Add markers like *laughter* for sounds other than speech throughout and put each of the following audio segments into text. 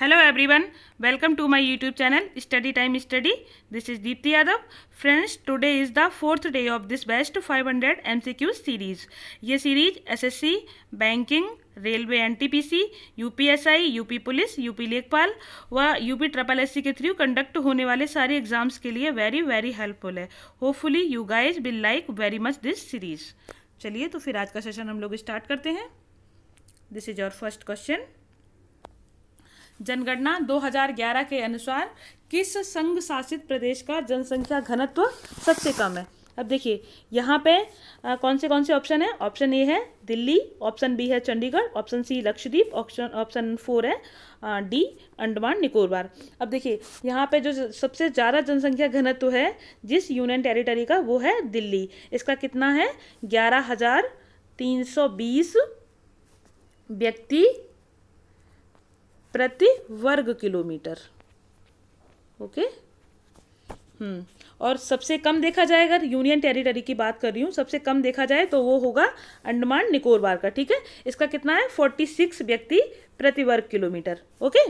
Hello everyone welcome to my YouTube channel study time study this is Dipti Yadav friends today is the fourth day of this best 500 MCQ series ये series SSC banking railway NTPC UPSI UP police UP लेखपाल व UP triple S के through conduct होने वाले सारे exams के लिए very very helpful है hopefully you guys will like very much this series चलिए तो फिर आज का सेशन हम लोग स्टार्ट करते हैं this is your first question जनगणना 2011 के अनुसार किस संघ शासित प्रदेश का जनसंख्या घनत्व सबसे कम है अब देखिए यहाँ पे आ, कौन से कौन से ऑप्शन है ऑप्शन ए है दिल्ली ऑप्शन बी है Chandigarh option C Lakshadweep option option four है डी अंडमान निकोबार अब देखिए यहाँ पे जो सबसे ज़्यादा जनसंख्या घनत्व है जिस यूनियन टेरिटरी का वो है दिल्ली इसका कितना है ग्यारह हज़ार तीन सौ बीस व्यक्ति प्रति वर्ग किलोमीटर ओके हम्म और सबसे कम देखा जाए अगर यूनियन टेरिटरी की बात कर रही हूँ सबसे कम देखा जाए तो वो होगा अंडमान निकोबार का ठीक है इसका कितना है फोर्टी सिक्स व्यक्ति प्रति वर्ग किलोमीटर ओके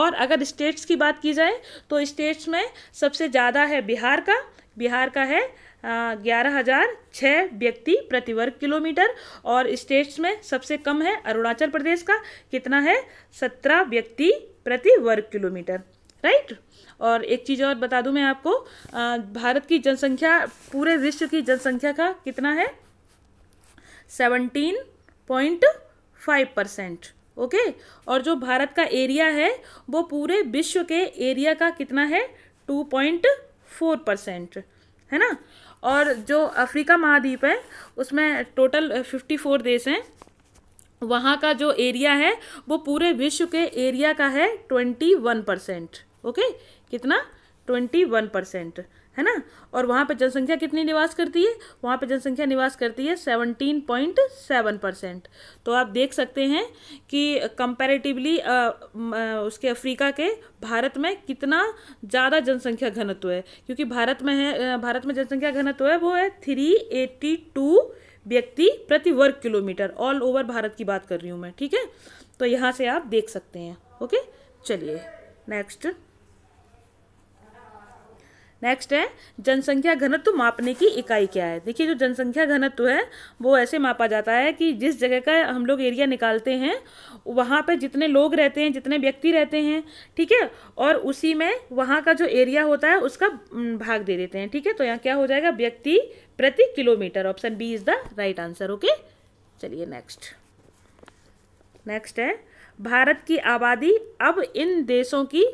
और अगर स्टेट्स की बात की जाए तो स्टेट्स में सबसे ज़्यादा है बिहार का बिहार का है ग्यारह हज़ार छः व्यक्ति प्रति वर्ग किलोमीटर और स्टेट्स में सबसे कम है अरुणाचल प्रदेश का कितना है सत्रह व्यक्ति प्रति वर्ग किलोमीटर राइट और एक चीज़ और बता दूं मैं आपको भारत की जनसंख्या पूरे विश्व की जनसंख्या का कितना है seventeen point five percent okay और जो भारत का एरिया है वो पूरे विश्व के एरिया का कितना है टू पॉइंट फोर परसेंट है ना और जो अफ्रीका महाद्वीप है उसमें टोटल फिफ्टी फोर देश हैं वहाँ का जो एरिया है वो पूरे विश्व के एरिया का है ट्वेंटी वन परसेंट ओके कितना ट्वेंटी वन परसेंट है ना और वहाँ पे जनसंख्या कितनी निवास करती है वहाँ पे जनसंख्या निवास करती है सेवनटीन पॉइंट सेवन परसेंट तो आप देख सकते हैं कि कंपैरेटिवली उसके अफ्रीका के भारत में कितना ज़्यादा जनसंख्या घनत्व है क्योंकि भारत में है भारत में जनसंख्या घनत्व है वो है थ्री एट्टी टू व्यक्ति प्रति वर्ग किलोमीटर ऑल ओवर भारत की बात कर रही हूँ मैं ठीक है तो यहाँ से आप देख सकते हैं ओके चलिए नेक्स्ट नेक्स्ट है जनसंख्या घनत्व मापने की इकाई क्या है देखिए जो जनसंख्या घनत्व है वो ऐसे मापा जाता है कि जिस जगह का हम लोग एरिया निकालते हैं वहाँ पे जितने लोग रहते हैं जितने व्यक्ति रहते हैं ठीक है और उसी में वहाँ का जो एरिया होता है उसका भाग दे देते हैं ठीक है तो यहाँ क्या हो जाएगा व्यक्ति प्रति kilometer option B is the right answer okay चलिए नेक्स्ट नेक्स्ट है भारत की आबादी अब इन देशों की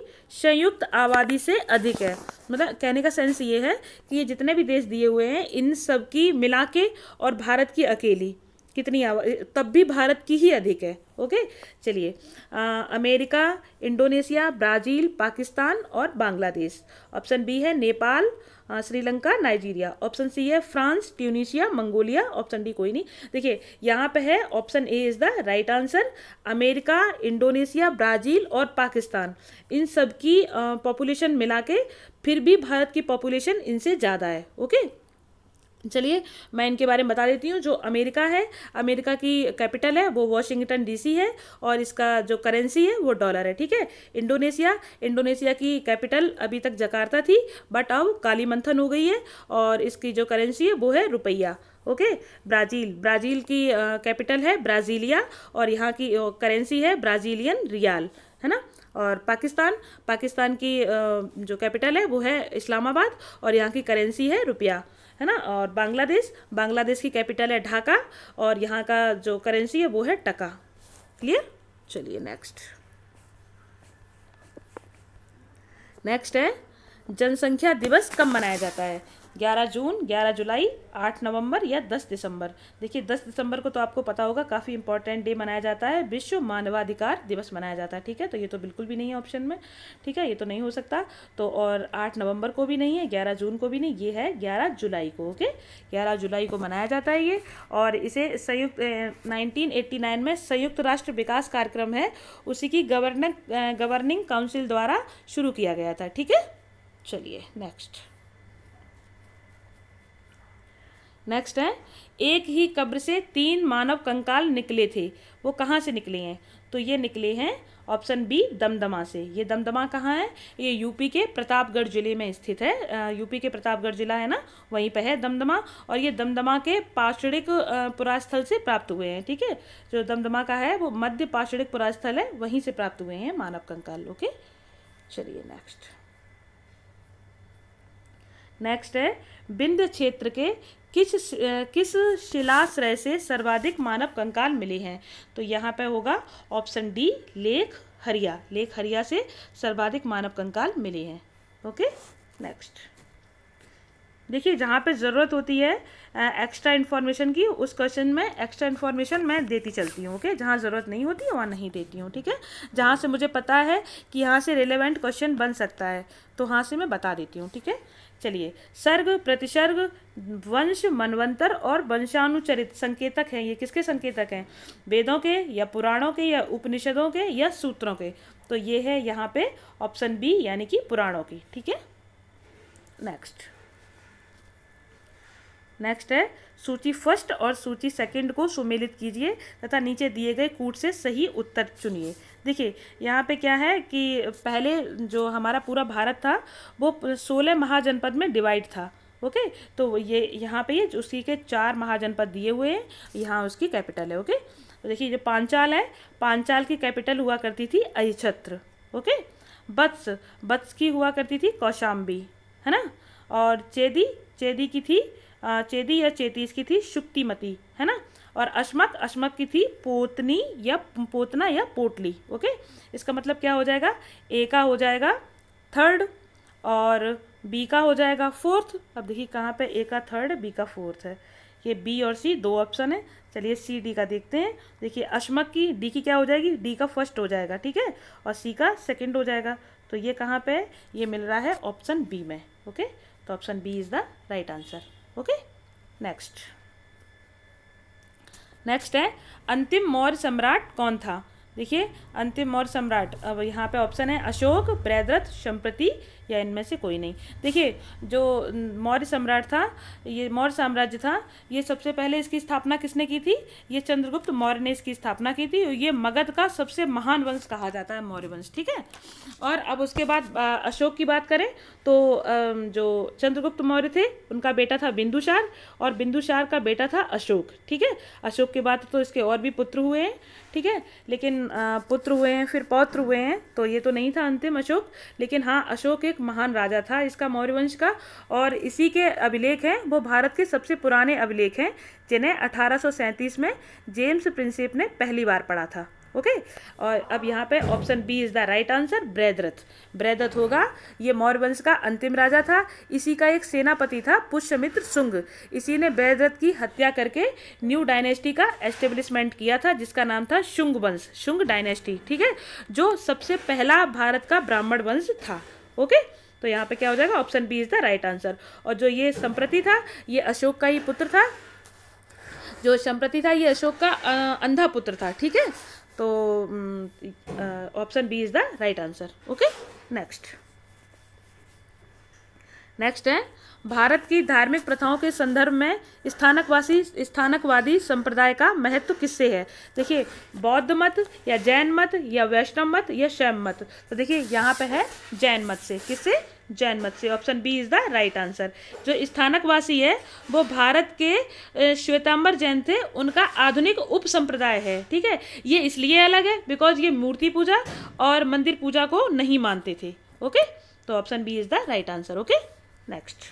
संयुक्त आबादी से अधिक है मतलब कहने का सेंस ये है कि ये जितने भी देश दिए हुए हैं इन सब की मिला के और भारत की अकेली कितनी आबादी तब भी भारत की ही अधिक है ओके चलिए अमेरिका इंडोनेशिया ब्राज़ील पाकिस्तान और बांग्लादेश ऑप्शन बी है Nepal Sri Lanka Nigeria option C है France Tunisia Mongolia option D कोई नहीं देखिए यहाँ पे है option A is the right answer America Indonesia Brazil और पाकिस्तान इन सब की पॉपुलेशन मिला के फिर भी भारत की पॉपुलेशन इनसे ज़्यादा है ओके चलिए मैं इनके बारे में बता देती हूँ जो अमेरिका है अमेरिका की कैपिटल है वो वॉशिंगटन डीसी है और इसका जो करेंसी है वो डॉलर है ठीक है इंडोनेशिया इंडोनेशिया की कैपिटल अभी तक जकार्ता थी बट अब काली मंथन हो गई है और इसकी जो करेंसी है वो है रुपया ओके ब्राज़ील ब्राज़ील की कैपिटल है ब्राज़ीलिया और यहाँ की करेंसी है ब्राज़ीलियन रियाल है ना और पाकिस्तान पाकिस्तान की जो कैपिटल है वो है इस्लामाबाद और यहाँ की करेंसी है रुपया है ना और बांग्लादेश बांग्लादेश की कैपिटल है ढाका और यहाँ का जो करेंसी है वो है टका क्लियर चलिए नेक्स्ट नेक्स्ट है जनसंख्या दिवस कब मनाया जाता है ग्यारह जून ग्यारह जुलाई आठ नवंबर या दस दिसंबर देखिए दस दिसंबर को तो आपको पता होगा काफ़ी इंपॉर्टेंट डे मनाया जाता है विश्व मानवाधिकार दिवस मनाया जाता है ठीक है तो ये तो बिल्कुल भी नहीं है ऑप्शन में ठीक है ये तो नहीं हो सकता तो और आठ नवंबर को भी नहीं है ग्यारह जून को भी नहीं ये है ग्यारह जुलाई को ओके ग्यारह जुलाई को मनाया जाता है ये और इसे संयुक्त नाइनटीन में संयुक्त राष्ट्र विकास कार्यक्रम है उसी की गवर्नर गवर्निंग काउंसिल द्वारा शुरू किया गया था ठीक है चलिए नेक्स्ट नेक्स्ट है एक ही कब्र से तीन मानव कंकाल निकले थे वो कहाँ से निकले हैं तो ये निकले हैं ऑप्शन बी दमदमा से ये दमदमा कहाँ है ये यूपी के प्रतापगढ़ जिले में स्थित है यूपी के प्रतापगढ़ जिला है ना वहीं पर है दमदमा और ये दमदमा के पाषणिक पुरास्थल से प्राप्त हुए हैं ठीक है जो दमदमा का है वो मध्य पाषणिक पुरास्थल है वहीं से प्राप्त हुए हैं मानव कंकाल ओके चलिए नेक्स्ट नेक्स्ट है बिंद क्षेत्र के किस किस शिलाश्रय से सर्वाधिक मानव कंकाल मिले हैं तो यहाँ पे होगा ऑप्शन डी लेख हरिया लेख हरिया से सर्वाधिक मानव कंकाल मिले हैं ओके नेक्स्ट देखिए जहाँ पे ज़रूरत होती है एक्स्ट्रा इन्फॉर्मेशन की उस क्वेश्चन में एक्स्ट्रा इन्फॉर्मेशन मैं देती चलती हूँ ओके जहाँ ज़रूरत नहीं होती है वहाँ नहीं देती हूँ ठीक है जहाँ से मुझे पता है कि यहाँ से रिलेवेंट क्वेश्चन बन सकता है तो वहाँ से मैं बता देती हूँ ठीक है चलिए सर्ग प्रतिसर्ग वंश मनवंतर और वंशानुचरित संकेतक हैं ये किसके संकेतक हैं वेदों के या पुराणों के या उपनिषदों के या सूत्रों के तो ये है यहाँ पे ऑप्शन बी यानी कि पुराणों की ठीक है नेक्स्ट नेक्स्ट है सूची फर्स्ट और सूची सेकंड को सुमेलित कीजिए तथा नीचे दिए गए कूट से सही उत्तर चुनिए देखिए यहाँ पे क्या है कि पहले जो हमारा पूरा भारत था वो सोलह महाजनपद में डिवाइड था ओके तो ये यहाँ पे ये उसी के चार महाजनपद दिए हुए हैं यहाँ उसकी कैपिटल है ओके तो देखिए जो पांचाल है पांचाल की कैपिटल हुआ करती थी अछत्र ओके बत्स बत्स की हुआ करती थी कौशाम्बी है ना और चेदी चेदी की थी चेदी या चेतीस की थी शुक्तिमती है ना और अश्मत अश्मत की थी पोतनी या पोतना या पोटली ओके इसका मतलब क्या हो जाएगा ए का हो जाएगा थर्ड और बी का हो जाएगा फोर्थ अब देखिए कहाँ पे ए का थर्ड बी का फोर्थ है ये बी और सी दो ऑप्शन है चलिए सी डी का देखते हैं देखिए अश्मक की डी की क्या हो जाएगी डी का फर्स्ट हो जाएगा ठीक है और सी का सेकंड हो जाएगा तो ये कहाँ पे है ये मिल रहा है ऑप्शन बी में ओके तो option B is the right answer okay next next है अंतिम मौर्य सम्राट कौन था देखिए अंतिम मौर्य सम्राट अब यहाँ पे ऑप्शन है अशोक प्रैद्रथ संप्रति या इनमें से कोई नहीं देखिए जो मौर्य सम्राट था ये मौर्य साम्राज्य था ये सबसे पहले इसकी स्थापना किसने की थी ये चंद्रगुप्त मौर्य ने इसकी स्थापना की थी ये मगध का सबसे महान वंश कहा जाता है मौर्य वंश ठीक है और अब उसके बाद अशोक की बात करें तो जो चंद्रगुप्त मौर्य थे उनका बेटा था बिंदुसार और बिंदुसार का बेटा था अशोक ठीक है अशोक के बाद तो इसके और भी पुत्र हुए हैं ठीक है लेकिन पुत्र हुए हैं फिर पौत्र हुए हैं तो ये तो नहीं था अंतिम अशोक लेकिन हाँ अशोक एक एक महान राजा था इसका वंश का और इसी के अभिलेख हैं वो भारत के सबसे पुराने अभिलेख हैं जिन्हें 1837 में जेम्स प्रिंसिप ने पहली बार पढ़ा था ओके okay? और अब यहाँ पे option B is the right answer Brihadratha Brihadratha होगा ये मौर्यवंश का अंतिम राजा था इसी का एक सेनापति था पुष्यमित्र सुंग इसी ने ब्रैदरथ की हत्या करके न्यू डायनेस्टी का एस्टेब्लिशमेंट किया था जिसका नाम था शुंग वंश शुंग डायनेस्टी ठीक है जो सबसे पहला भारत का ब्राह्मण वंश था ओके तो यहाँ पे क्या हो जाएगा option B is the right answer और जो ये संप्रति था ये अशोक का ही पुत्र था जो संप्रति था ये अशोक का अंधा पुत्र था ठीक है तो option B is the right answer okay next next है भारत की धार्मिक प्रथाओं के संदर्भ में स्थानकवासी स्थानकवादी संप्रदाय का महत्व किससे है देखिए बौद्ध मत या जैन मत या वैष्णव मत या शैव मत तो देखिए यहाँ पे है जैन मत से किससे जैन मत से option B is the right answer जो स्थानकवासी है वो भारत के श्वेतांबर जैन थे उनका आधुनिक उप संप्रदाय है ठीक है ये इसलिए अलग है बिकॉज ये मूर्ति पूजा और मंदिर पूजा को नहीं मानते थे ओके तो option B is the right answer okay next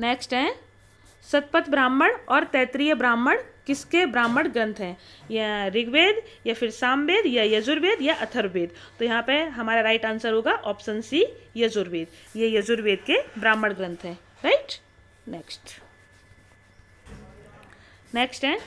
next है सतपथ ब्राह्मण और तैतरीय ब्राह्मण किसके ब्राह्मण ग्रंथ हैं या ऋग्वेद या फिर सामवेद या यजुर्वेद या अथर्वेद तो यहाँ पे हमारा राइट आंसर होगा ऑप्शन सी यजुर्वेद ये यजुर्वेद के ब्राह्मण ग्रंथ हैं राइट नेक्स्ट नेक्स्ट है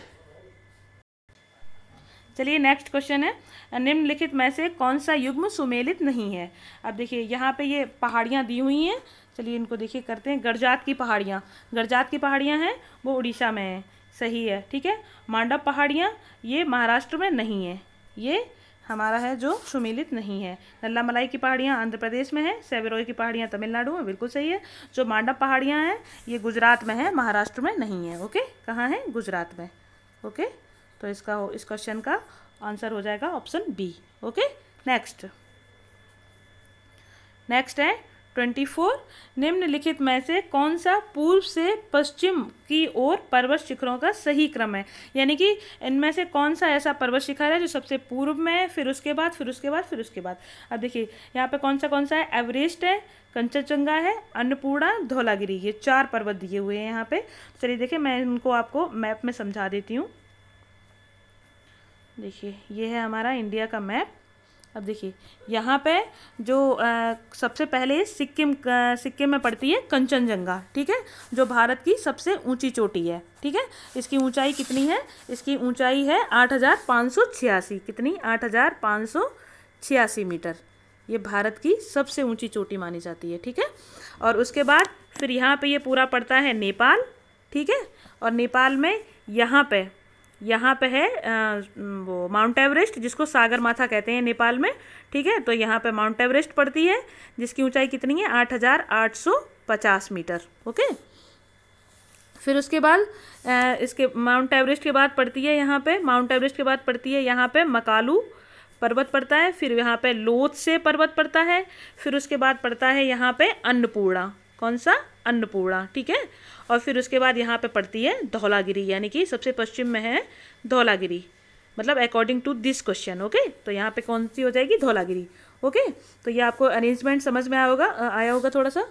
चलिए नेक्स्ट क्वेश्चन है निम्नलिखित में से कौन सा युग्म सुमेलित नहीं है अब देखिए यहाँ पे ये पहाड़ियाँ दी हुई हैं चलिए इनको देखिए करते हैं गरजात की पहाड़ियाँ गरजात की पहाड़ियाँ हैं वो उड़ीसा में है सही है ठीक है मांडव पहाड़ियाँ ये महाराष्ट्र में नहीं है ये हमारा है जो सुमेलित नहीं है नल्ला मलाई की पहाड़ियाँ आंध्र प्रदेश में है सेवरोई की पहाड़ियाँ तमिलनाडु में बिल्कुल सही है जो मांडव पहाड़ियाँ हैं ये गुजरात में है महाराष्ट्र में नहीं है ओके कहाँ हैं गुजरात में ओके तो इसका इस क्वेश्चन का आंसर हो जाएगा option B okay next next है ट्वेंटी फोर निम्नलिखित में से कौन सा पूर्व से पश्चिम की ओर पर्वत शिखरों का सही क्रम है यानी कि इनमें से कौन सा ऐसा पर्वत शिखर है जो सबसे पूर्व में है फिर उसके बाद फिर उसके बाद फिर उसके बाद अब देखिए यहाँ पे कौन सा कौन सा है एवरेस्ट है कंचनचंगा है अन्नपूर्णा धौलागिरी ये चार पर्वत दिए हुए हैं यहाँ पे चलिए देखिए मैं इनको आपको मैप में समझा देती हूँ देखिए ये है हमारा इंडिया का मैप अब देखिए यहाँ पे जो आ, सबसे पहले सिक्किम सिक्किम में पड़ती है कंचनजंगा ठीक है जो भारत की सबसे ऊंची चोटी है ठीक है इसकी ऊंचाई कितनी है इसकी ऊंचाई है आठ हज़ार पाँच सौ छियासी कितनी आठ हज़ार पाँच सौ छियासी मीटर ये भारत की सबसे ऊंची चोटी मानी जाती है ठीक है और उसके बाद फिर यहाँ पे ये पूरा पड़ता है नेपाल ठीक है और नेपाल में यहाँ पे यहाँ पे है आ, वो माउंट एवरेस्ट जिसको सागर माथा कहते हैं नेपाल में ठीक है तो यहाँ पे माउंट एवरेस्ट पड़ती है जिसकी ऊंचाई कितनी है आठ हज़ार आठ सौ पचास मीटर ओके फिर उसके बाद इसके माउंट एवरेस्ट के बाद पड़ती है यहाँ पे माउंट एवरेस्ट के बाद पड़ती है यहाँ पे मकालू पर्वत पड़ता है फिर यहाँ पे लोथ से पर्वत पड़ता है फिर उसके बाद पड़ता है यहाँ पे अन्नपूर्णा कौन सा अन्नपूर्णा ठीक है और फिर उसके बाद यहाँ पे पड़ती है धौलागिरी यानी कि सबसे पश्चिम में है धौलागिरी मतलब according to this question okay तो यहाँ पे कौन सी हो जाएगी धौलागिरी ओके तो ये आपको अरेंजमेंट समझ में आया होगा आया होगा थोड़ा सा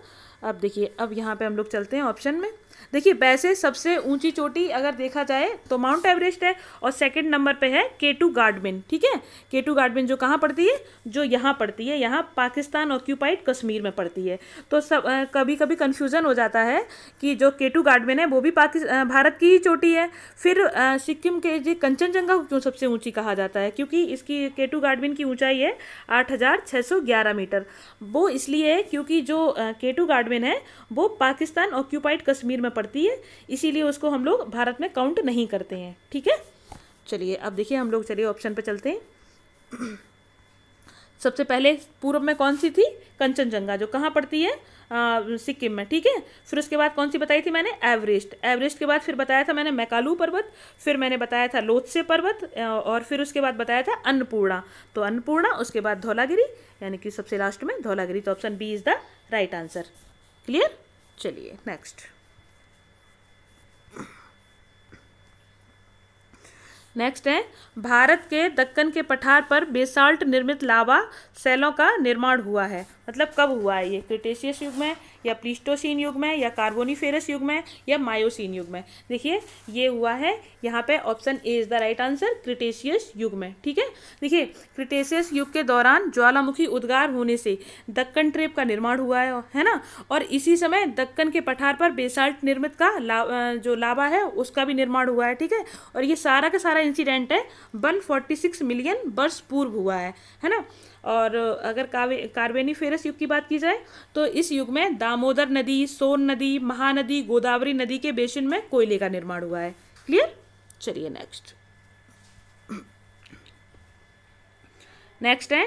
अब देखिए अब यहाँ पे हम लोग चलते हैं ऑप्शन में देखिए वैसे सबसे ऊंची चोटी अगर देखा जाए तो माउंट एवरेस्ट है और सेकंड नंबर पे है केटू गार्डबिन ठीक है केटू गार्डबिन जो कहाँ पड़ती है जो यहाँ पड़ती है यहाँ पाकिस्तान ऑक्यूपाइड कश्मीर में पड़ती है तो सब आ, कभी कभी कन्फ्यूज़न हो जाता है कि जो केटू गार्डबिन है वो भी पाकिस्तान भारत की ही चोटी है फिर आ, सिक्किम के जी कंचनजंगा क्यों सबसे ऊँची कहा जाता है क्योंकि इसकी केटू गार्डबिन की ऊँचाई है आठ मीटर वो इसलिए है क्योंकि जो केटू गार्डबिन है वो पाकिस्तान ऑक्यूपाइड कश्मीर में पड़ती है इसीलिए उसको हम लोग भारत में काउंट नहीं करते हैं ठीक है चलिए अब देखिए हम लोग चलिए ऑप्शन पर चलते हैं *clears throat* सबसे पहले पूर्व में कौन सी थी कंचनजंगा जो कहाँ पड़ती है सिक्किम में ठीक है फिर उसके बाद कौन सी बताई थी मैंने एवरेस्ट एवरेस्ट के बाद फिर बताया था मैंने मैकालू पर्वत फिर मैंने बताया था लोथसे पर्वत और फिर उसके बाद बताया था अन्नपूर्णा तो अन्नपूर्णा उसके बाद धौलागिरी यानी कि सबसे लास्ट में धौलागिरी तो option B is the right answer clear चलिए नेक्स्ट नेक्स्ट है भारत के दक्कन के पठार पर बेसाल्ट निर्मित लावा सेलों का निर्माण हुआ है मतलब कब हुआ है ये क्रिटेशियस युग में या प्लीस्टोसीन युग में या कार्बोनिफेरस युग में या मायोसिन युग में देखिए ये हुआ है यहाँ पे option A is the right answer cretaceous युग में ठीक है देखिए क्रिटेशियस युग के दौरान ज्वालामुखी उद्गार होने से दक्कन ट्रेप का निर्माण हुआ है है ना और इसी समय दक्कन के पठार पर बेसाल्ट निर्मित का ला, जो लावा है उसका भी निर्माण हुआ है ठीक है और ये सारा का सारा इंसिडेंट है वन मिलियन वर्ष पूर्व हुआ है है ना और अगर कावे कार्बेनी फेरस युग की बात की जाए तो इस युग में दामोदर नदी सोन नदी महानदी गोदावरी नदी के बेसिन में कोयले का निर्माण हुआ है क्लियर चलिए नेक्स्ट नेक्स्ट है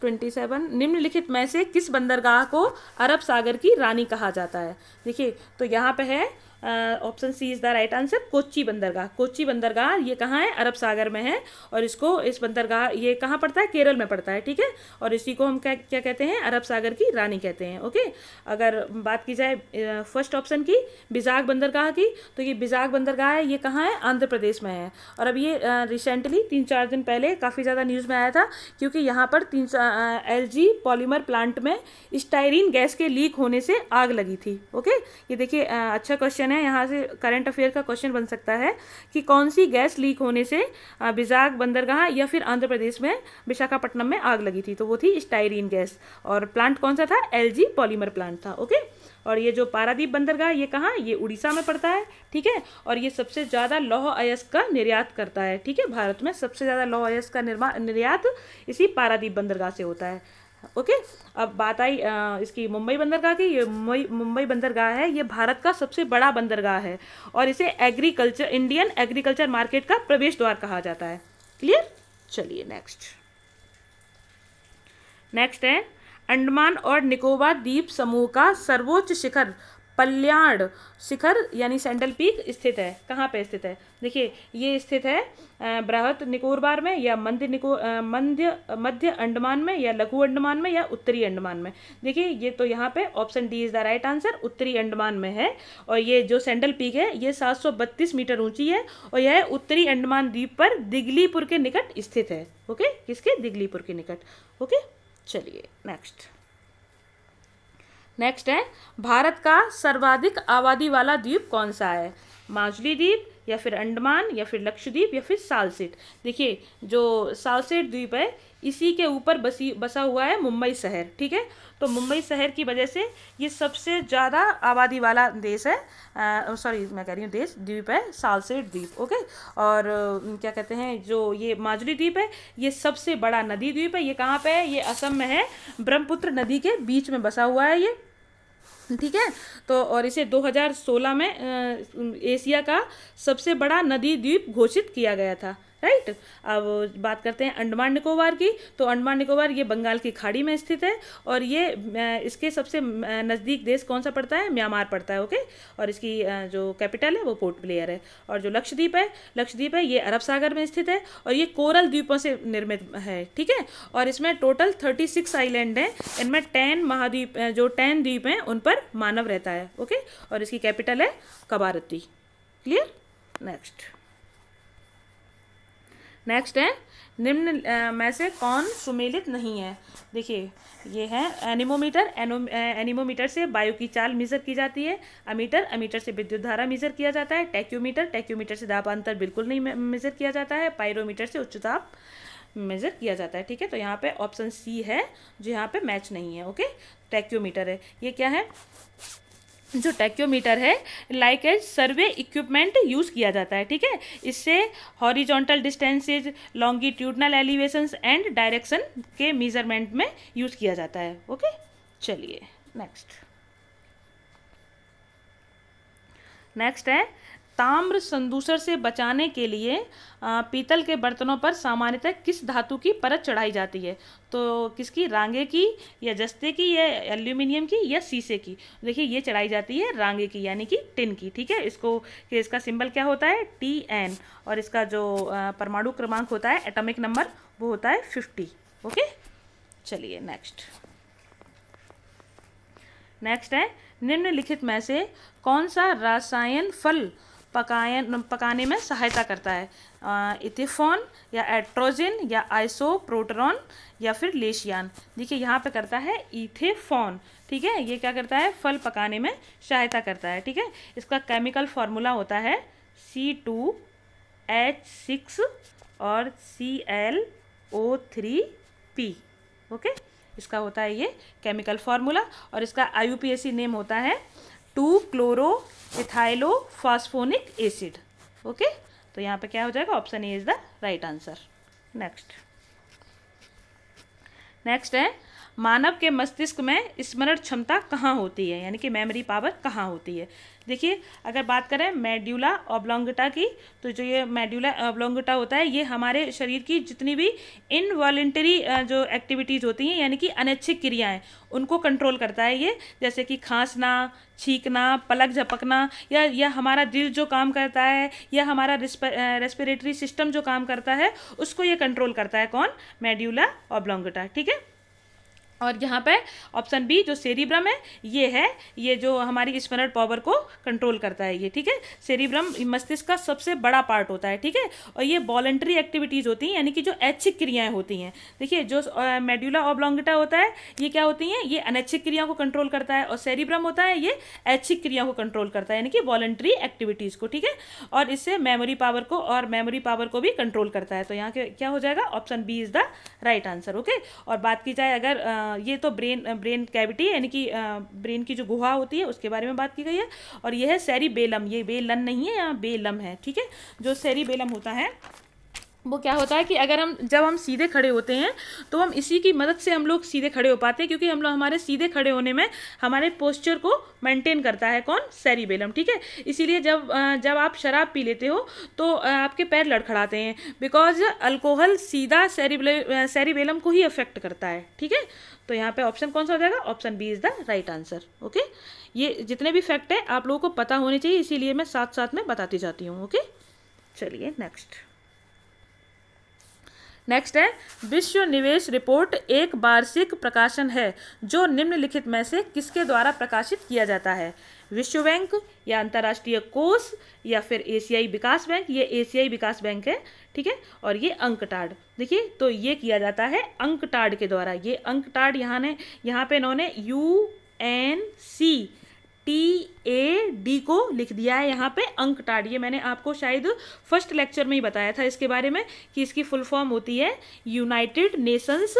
ट्वेंटी सेवन निम्नलिखित में से किस बंदरगाह को अरब सागर की रानी कहा जाता है देखिए तो यहाँ पे है option C is the right answer Kochi बंदरगाह कोची बंदरगाह ये कहाँ है अरब सागर में है और इसको इस बंदरगाह ये कहाँ पड़ता है केरल में पड़ता है ठीक है और इसी को हम क्या क्या कहते हैं अरब सागर की रानी कहते हैं ओके अगर बात की जाए फर्स्ट ऑप्शन की बिजाग बंदरगाह की तो ये बिजाग बंदरगाह है ये कहाँ है आंध्र प्रदेश में है और अब ये रिसेंटली तीन चार दिन पहले काफ़ी ज़्यादा न्यूज़ में आया था क्योंकि यहाँ पर तीन एल पॉलीमर प्लांट में स्टायरीन गैस के लीक होने से आग लगी थी ओके ये देखिए अच्छा क्वेश्चन क्वेश्चन है यहाँ से करंट अफेयर का क्वेश्चन बन सकता है कि कौन सी गैस लीक होने से बिजाग बंदरगाह या फिर आंध्र प्रदेश में विशाखापट्टनम में आग लगी थी तो वो थी स्टायरीन गैस और प्लांट कौन सा था एल पॉलीमर प्लांट था ओके और ये जो पारादीप बंदरगाह ये कहाँ ये उड़ीसा में पड़ता है ठीक है और ये सबसे ज़्यादा लौह अयस्क का निर्यात करता है ठीक है भारत में सबसे ज़्यादा लौह अयस्क का निर्मा निर्यात इसी पारादीप बंदरगाह से होता है ओके अब बात आई इसकी मुंबई बंदरगाह की ये मुंबई मुंबई बंदरगाह है ये भारत का सबसे बड़ा बंदरगाह है और इसे एग्रीकल्चर इंडियन एग्रीकल्चर मार्केट का प्रवेश द्वार कहा जाता है क्लियर चलिए नेक्स्ट नेक्स्ट है अंडमान और निकोबार द्वीप समूह का सर्वोच्च शिखर पल्याण शिखर यानी सैंडल पीक स्थित है कहाँ पे स्थित है देखिए ये स्थित है बृहत निकोरबार में या मध्य निको मध्य मध्य अंडमान में या लघु अंडमान में या उत्तरी अंडमान में देखिए ये तो यहाँ पे option D is the right answer उत्तरी अंडमान में है और ये जो सैंडल पीक है ये सात मीटर ऊंची है और यह उत्तरी अंडमान द्वीप पर दिगलीपुर के निकट स्थित है ओके किसके दिगलीपुर के निकट ओके चलिए नेक्स्ट नेक्स्ट है भारत का सर्वाधिक आबादी वाला द्वीप कौन सा है माजली द्वीप या फिर अंडमान या फिर लक्षद्वीप या फिर सालसेट देखिए जो सालसेट द्वीप है इसी के ऊपर बसी बसा हुआ है मुंबई शहर ठीक है तो मुंबई शहर की वजह से ये सबसे ज़्यादा आबादी वाला देश है सॉरी मैं कह रही हूँ देश द्वीप है सालसेट द्वीप ओके और क्या कहते हैं जो ये माजुली द्वीप है ये सबसे बड़ा नदी द्वीप है ये कहाँ पर है ये असम में है ब्रह्मपुत्र नदी के बीच में बसा हुआ है ये ठीक है तो और इसे 2016 में एशिया का सबसे बड़ा नदी द्वीप घोषित किया गया था राइट अब बात करते हैं अंडमान निकोबार की तो अंडमान निकोबार ये बंगाल की खाड़ी में स्थित है और ये इसके सबसे नज़दीक देश कौन सा पड़ता है म्यांमार पड़ता है ओके और इसकी जो कैपिटल है वो पोर्ट ब्लेयर है और जो लक्षद्वीप है लक्षद्वीप है ये अरब सागर में स्थित है और ये कोरल द्वीपों से निर्मित है ठीक है और इसमें टोटल थर्टी सिक्स आइलैंड हैं इनमें टेन महाद्वीप जो टेन द्वीप हैं उन पर मानव रहता है ओके और इसकी कैपिटल है कबारती क्लियर नेक्स्ट नेक्स्ट है निम्न में से कौन सुमेलित नहीं है देखिए ये है एनिमोमीटर एनिमोमीटर से वायु की चाल मेजर की जाती है अमीटर अमीटर से विद्युत धारा मेजर किया जाता है टैक्यूमीटर टैक्यूमीटर से दापांतर अंतर बिल्कुल नहीं मेजर किया जाता है पायरोमीटर से उच्चताप मेजर किया जाता है ठीक है तो यहाँ पे ऑप्शन सी है जो यहाँ पे मैच नहीं है ओके टैक्यूमीटर है ये क्या है जो टैक्योमीटर है like as survey equipment use किया जाता है ठीक है इससे horizontal distances longitudinal elevations and direction के मेजरमेंट में यूज़ किया जाता है ओके चलिए नेक्स्ट नेक्स्ट है ताम्र संदूसर से बचाने के लिए पीतल के बर्तनों पर सामान्यतः किस धातु की परत चढ़ाई जाती है तो किसकी रांगे की या जस्ते की या एल्यूमिनियम की या शीशे की देखिए ये चढ़ाई जाती है रांगे की यानी कि टिन की ठीक है इसको इसका सिंबल क्या होता है टी एन और इसका जो परमाणु क्रमांक होता है एटॉमिक नंबर वो होता है फिफ्टी ओके चलिए नेक्स्ट नेक्स्ट है निम्नलिखित में से कौन सा रासायन फल पकायन पकाने में सहायता करता है इथिफोन या एट्रोजिन या आइसोप्रोटरॉन या फिर लेशियान देखिए यहाँ पे करता है इथेफोन ठीक है ये क्या करता है फल पकाने में सहायता करता है ठीक है इसका केमिकल फॉर्मूला होता है सी टू एच सिक्स और C L O three P okay इसका होता है ये केमिकल फार्मूला और इसका आई नेम होता है two chloro ethyl phosphonic acid okay तो यहाँ पे क्या हो जाएगा option A is the right answer next next है मानव के मस्तिष्क में स्मरण क्षमता कहाँ होती है यानी कि मेमोरी पावर कहाँ होती है देखिए अगर बात करें मेड्यूला ओब्लोंगटा की तो जो ये मेड्यूला ओब्लोंगटा होता है ये हमारे शरीर की जितनी भी इनवॉलेंटरी जो एक्टिविटीज़ होती हैं यानी कि अनैच्छिक क्रियाएं उनको कंट्रोल करता है ये जैसे कि खांसना छींकना पलक झपकना या या हमारा दिल जो काम करता है या हमारा रेस्पिरेटरी सिस्टम जो काम करता है उसको ये कंट्रोल करता है कौन मेड्यूला ओब्लोंगटा ठीक है और यहाँ पर ऑप्शन बी जो सेरिब्रम है ये है ये जो हमारी स्मरण पावर को कंट्रोल करता है ये ठीक है सेरिब्रम मस्तिष्क का सबसे बड़ा पार्ट होता है ठीक है और ये वॉलेंट्री एक्टिविटीज़ होती हैं यानी कि जो ऐच्छिक क्रियाएं होती हैं देखिए जो मेड्यूला ऑब्लोंगिटा होता है ये क्या होती हैं ये अनैच्छिक क्रियाओं को कंट्रोल करता है और सेरिब्रम होता है ये ऐच्छिक क्रियाओं को कंट्रोल करता है यानी कि वॉलेंट्री एक्टिविटीज़ को ठीक है और इससे मेमोरी पावर को और मेमोरी पावर को भी कंट्रोल करता है तो यहाँ के क्या हो जाएगा option B is the right answer okay और बात की जाए अगर ये तो ब्रेन ब्रेन कैविटी यानी कि ब्रेन की जो गुहा होती है उसके बारे में बात की गई है और यह है सेरी बेलम ये बेलन नहीं है यहाँ बेलम है ठीक है जो सेरी बेलम होता है वो क्या होता है कि अगर हम जब हम सीधे खड़े होते हैं तो हम इसी की मदद से हम लोग सीधे खड़े हो पाते हैं क्योंकि हम लोग हमारे सीधे खड़े होने में हमारे पोस्चर को मेंटेन करता है कौन सेरिबेलम ठीक है इसीलिए जब जब आप शराब पी लेते हो तो आपके पैर लड़खड़ाते हैं बिकॉज अल्कोहल सीधा सेरिबले सेरिबेलम को ही अफेक्ट करता है ठीक है तो यहाँ पर ऑप्शन कौन सा हो जाएगा option B is the right answer okay ये जितने भी फैक्ट है आप लोगों को पता होने चाहिए इसीलिए मैं साथ साथ में बताती जाती हूँ ओके चलिए नेक्स्ट नेक्स्ट है विश्व निवेश रिपोर्ट एक वार्षिक प्रकाशन है जो निम्नलिखित में से किसके द्वारा प्रकाशित किया जाता है विश्व बैंक या अंतर्राष्ट्रीय कोष या फिर एशियाई विकास बैंक ये एशियाई विकास बैंक है ठीक है और ये अंकटाड देखिए तो ये किया जाता है अंकटाड के द्वारा ये अंकटाड यहाँ ने यहाँ पे इन्होंने U N C T A D को लिख दिया है यहाँ पे अंक टाड ये मैंने आपको शायद फर्स्ट लेक्चर में ही बताया था इसके बारे में कि इसकी फुल फॉर्म होती है United Nations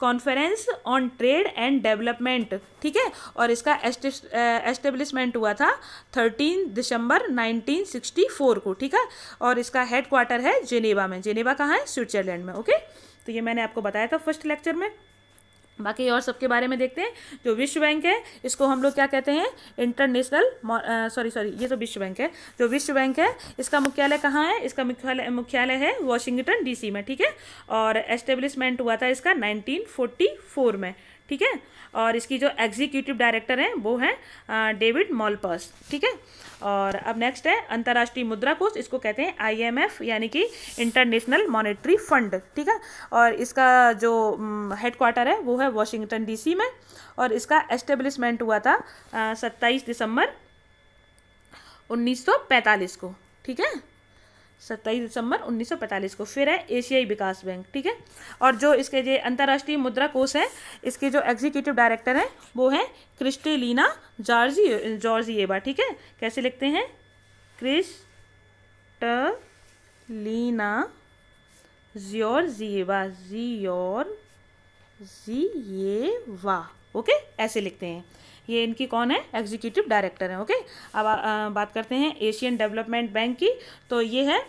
conference on trade and development ठीक है और इसका एस्टेब्लिशमेंट हुआ था 13 दिसंबर 1964 को ठीक है और इसका हेड क्वार्टर है जेनेवा में जेनेवा कहाँ है स्विट्जरलैंड में ओके तो ये मैंने आपको बताया था फर्स्ट लेक्चर में बाकी और सबके बारे में देखते हैं जो विश्व बैंक है इसको हम लोग क्या कहते हैं इंटरनेशनल सॉरी सॉरी ये तो विश्व बैंक है जो विश्व बैंक है इसका मुख्यालय कहाँ है इसका मुख्यालय मुख्यालय है वॉशिंगटन डीसी में ठीक है और एस्टेब्लिशमेंट हुआ था इसका 1944 में ठीक है और इसकी जो एग्जीक्यूटिव डायरेक्टर हैं वो हैं डेविड मॉलपर्स ठीक है और अब नेक्स्ट है अंतर्राष्ट्रीय मुद्रा कोष इसको कहते हैं आईएमएफ यानी कि इंटरनेशनल मॉनेटरी फंड ठीक है और इसका जो हेडक्वार्टर है वो है वॉशिंगटन डीसी में और इसका एस्टेब्लिशमेंट हुआ था सत्ताईस दिसंबर उन्नीस को ठीक है सत्ताईस दिसंबर 1945 को फिर है एशियाई विकास बैंक ठीक है और जो इसके जो अंतर्राष्ट्रीय मुद्रा कोष है इसके जो एग्जीक्यूटिव डायरेक्टर हैं वो हैं क्रिस्टेलिना जॉर्जी जॉर्जिएवा ठीक है कैसे लिखते हैं क्रिस्टलीना जियोरजिएवा जियोर जी ये वाह ओके ऐसे लिखते हैं ये इनकी कौन है एग्जीक्यूटिव डायरेक्टर है ओके अब आ, आ, बात करते हैं एशियन डेवलपमेंट बैंक की तो ये है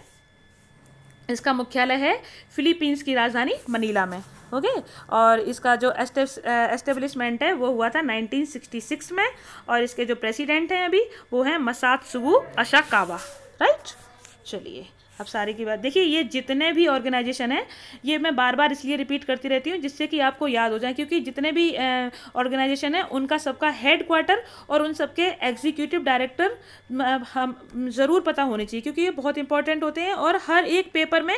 इसका मुख्यालय है फिलीपींस की राजधानी मनीला में ओके और इसका जो एस्टेब्लिशमेंट है वो हुआ था 1966 में और इसके जो प्रेसिडेंट हैं अभी वो हैं मसात सुबू अशा कावा राइट चलिए अब सारे की बात देखिए ये जितने भी ऑर्गेनाइजेशन हैं ये मैं बार बार इसलिए रिपीट करती रहती हूँ जिससे कि आपको याद हो जाए क्योंकि जितने भी ऑर्गेनाइजेशन हैं उनका सबका हेड क्वार्टर और उन सबके एग्जीक्यूटिव डायरेक्टर हम ज़रूर पता होने चाहिए क्योंकि ये बहुत इंपॉर्टेंट होते हैं और हर एक पेपर में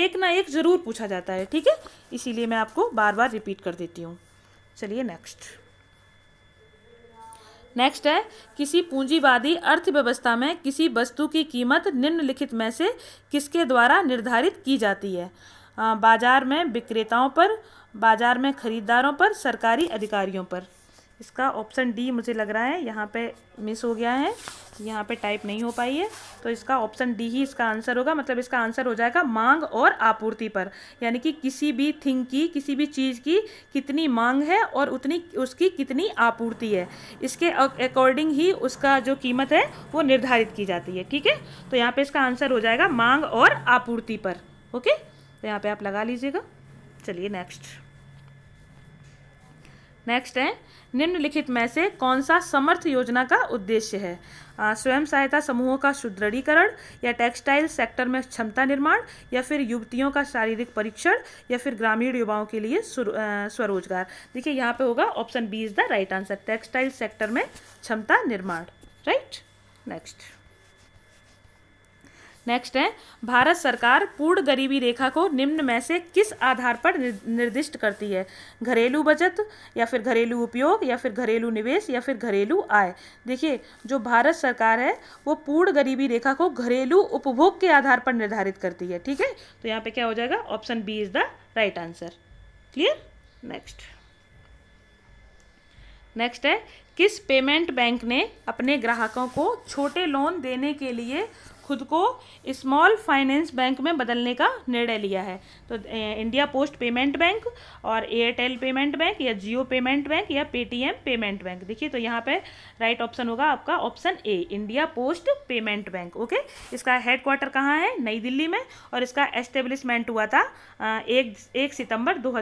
एक ना एक ज़रूर पूछा जाता है ठीक है इसीलिए मैं आपको बार बार रिपीट कर देती हूँ चलिए नेक्स्ट नेक्स्ट है किसी पूंजीवादी अर्थव्यवस्था में किसी वस्तु की कीमत निम्नलिखित में से किसके द्वारा निर्धारित की जाती है बाजार में विक्रेताओं पर बाजार में खरीदारों पर सरकारी अधिकारियों पर इसका ऑप्शन डी मुझे लग रहा है यहाँ पे मिस हो गया है यहाँ पे टाइप नहीं हो पाई है तो इसका ऑप्शन डी ही इसका आंसर होगा मतलब इसका आंसर हो जाएगा मांग और आपूर्ति पर यानी कि किसी भी थिंग की किसी भी चीज़ की कितनी मांग है और उतनी उसकी कितनी आपूर्ति है इसके अकॉर्डिंग ही उसका जो कीमत है वो निर्धारित की जाती है ठीक है तो यहाँ पर इसका आंसर हो जाएगा मांग और आपूर्ति पर ओके तो यहाँ पर आप लगा लीजिएगा चलिए नेक्स्ट नेक्स्ट है निम्नलिखित में से कौन सा समर्थ योजना का उद्देश्य है स्वयं सहायता समूहों का सुदृढ़ीकरण या टेक्सटाइल सेक्टर में क्षमता निर्माण या फिर युवतियों का शारीरिक परीक्षण या फिर ग्रामीण युवाओं के लिए स्वरोजगार देखिए यहाँ पे होगा option B is the right answer textile sector में क्षमता निर्माण राइट नेक्स्ट नेक्स्ट है भारत सरकार पूर्ण गरीबी रेखा को निम्न में से किस आधार पर निर्दिष्ट करती है घरेलू बचत या फिर घरेलू उपयोग या फिर घरेलू निवेश या फिर घरेलू आय देखिए जो भारत सरकार है वो पूर्ण गरीबी रेखा को घरेलू उपभोग के आधार पर निर्धारित करती है ठीक है तो यहाँ पे क्या हो जाएगा option B is the right answer clear next next है किस पेमेंट बैंक ने अपने ग्राहकों को छोटे लोन देने के लिए खुद को स्मॉल फाइनेंस बैंक में बदलने का निर्णय लिया है तो इंडिया पोस्ट पेमेंट बैंक और एयरटेल पेमेंट बैंक या जियो पेमेंट बैंक या पेटीएम पेमेंट बैंक देखिए तो यहाँ पे राइट ऑप्शन होगा आपका option A India post payment bank okay इसका हेडक्वार्टर कहाँ है नई दिल्ली में और इसका एस्टेब्लिशमेंट हुआ था एक, एक सितंबर दो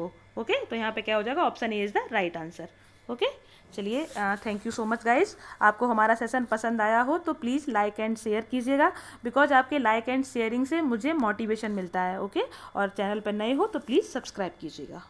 को ओके तो यहाँ पर क्या हो जाएगा option A is the right answer okay चलिए thank you so much guys आपको हमारा सेशन पसंद आया हो तो प्लीज़ लाइक एंड शेयर कीजिएगा बिकॉज आपके लाइक एंड शेयरिंग से मुझे मोटिवेशन मिलता है ओके और चैनल पर नए हो तो प्लीज़ सब्सक्राइब कीजिएगा